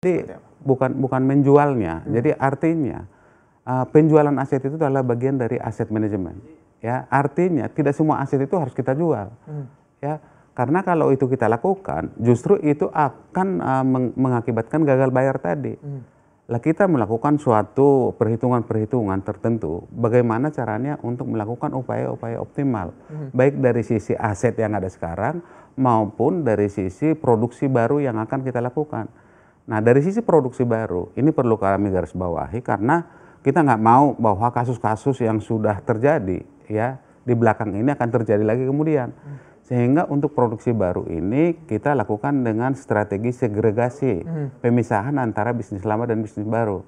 Jadi bukan bukan menjualnya. Hmm. Jadi artinya uh, penjualan aset itu adalah bagian dari aset manajemen. Ya, artinya tidak semua aset itu harus kita jual. Hmm. Ya, karena kalau itu kita lakukan, justru itu akan uh, meng mengakibatkan gagal bayar tadi. Hmm. Lah kita melakukan suatu perhitungan-perhitungan tertentu, bagaimana caranya untuk melakukan upaya-upaya optimal, hmm. baik dari sisi aset yang ada sekarang maupun dari sisi produksi baru yang akan kita lakukan Nah dari sisi produksi baru, ini perlu kami garis bawahi karena kita nggak mau bahwa kasus-kasus yang sudah terjadi ya di belakang ini akan terjadi lagi kemudian. Sehingga untuk produksi baru ini kita lakukan dengan strategi segregasi, pemisahan antara bisnis lama dan bisnis baru.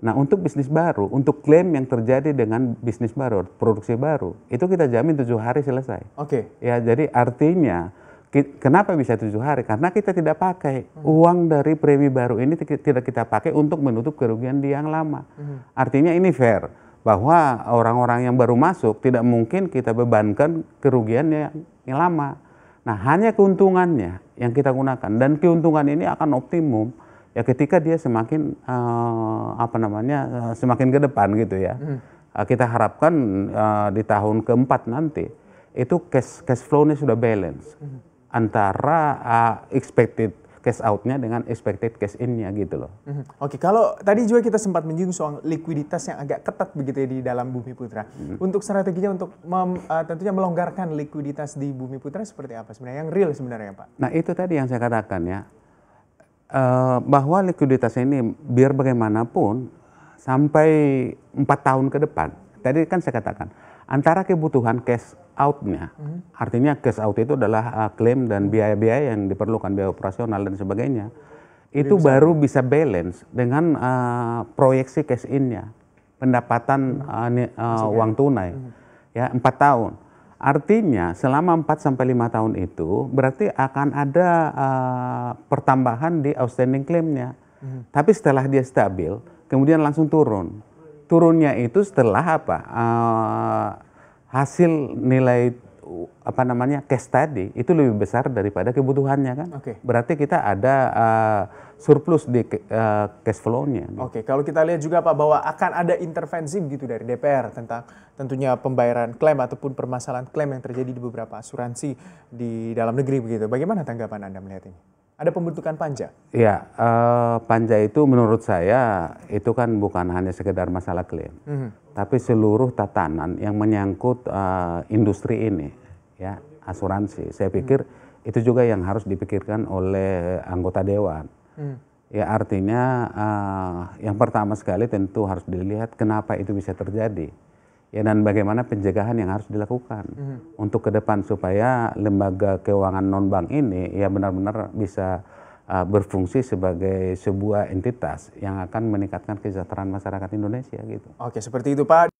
Nah untuk bisnis baru, untuk klaim yang terjadi dengan bisnis baru, produksi baru, itu kita jamin tujuh hari selesai. Oke. Okay. Ya jadi artinya Kenapa bisa tujuh hari? Karena kita tidak pakai hmm. uang dari premi baru ini tidak kita pakai untuk menutup kerugian di yang lama. Hmm. Artinya ini fair bahwa orang-orang yang baru masuk tidak mungkin kita bebankan kerugian yang, lama. Nah hanya keuntungannya yang kita gunakan dan keuntungan ini akan optimum ya ketika dia semakin uh, apa namanya uh, semakin ke depan gitu ya. Uh, kita harapkan uh, di tahun keempat nanti itu cash cash flow-nya sudah balance antara uh, expected cash outnya dengan expected cash innya gitu loh. Mm-hmm. Oke, okay, kalau tadi juga kita sempat menyinggung soal likuiditas yang agak ketat begitu ya di dalam Bumi Putra. Mm-hmm. Untuk strateginya untuk mem, uh, tentunya melonggarkan likuiditas di Bumi Putra seperti apa sebenarnya yang real sebenarnya Pak? Nah itu tadi yang saya katakan ya uh, bahwa likuiditas ini biar bagaimanapun sampai empat tahun ke depan. Tadi kan saya katakan antara kebutuhan cash outnya. Hmm. Artinya cash out itu adalah uh, klaim dan hmm. biaya-biaya yang diperlukan biaya operasional dan sebagainya. itu bisa baru bisa balance dengan uh, proyeksi cash in pendapatan hmm. uh, uh, ya. uang tunai. Hmm. Ya, empat tahun. Artinya selama 4 sampai lima tahun itu berarti akan ada uh, pertambahan di outstanding klaimnya. Hmm. Tapi setelah dia stabil, kemudian langsung turun. Turunnya itu setelah apa? Uh, hasil nilai apa namanya cash tadi itu lebih besar daripada kebutuhannya kan. Oke. Okay. Berarti kita ada uh, surplus di uh, cash flow-nya. Oke, okay. kalau kita lihat juga Pak bahwa akan ada intervensi begitu dari DPR tentang tentunya pembayaran klaim ataupun permasalahan klaim yang terjadi di beberapa asuransi di dalam negeri begitu. Bagaimana tanggapan Anda melihat ini? Ada pembentukan panja? Ya, uh, panja itu menurut saya itu kan bukan hanya sekedar masalah klaim. Mm -hmm tapi seluruh tatanan yang menyangkut uh, industri ini, ya asuransi. Saya pikir hmm. itu juga yang harus dipikirkan oleh anggota dewan. Hmm. Ya artinya uh, yang pertama sekali tentu harus dilihat kenapa itu bisa terjadi. Ya dan bagaimana pencegahan yang harus dilakukan hmm. untuk ke depan supaya lembaga keuangan non bank ini ya benar-benar bisa uh, berfungsi sebagai sebuah entitas yang akan meningkatkan kesejahteraan masyarakat Indonesia gitu. Oke, seperti itu Pak.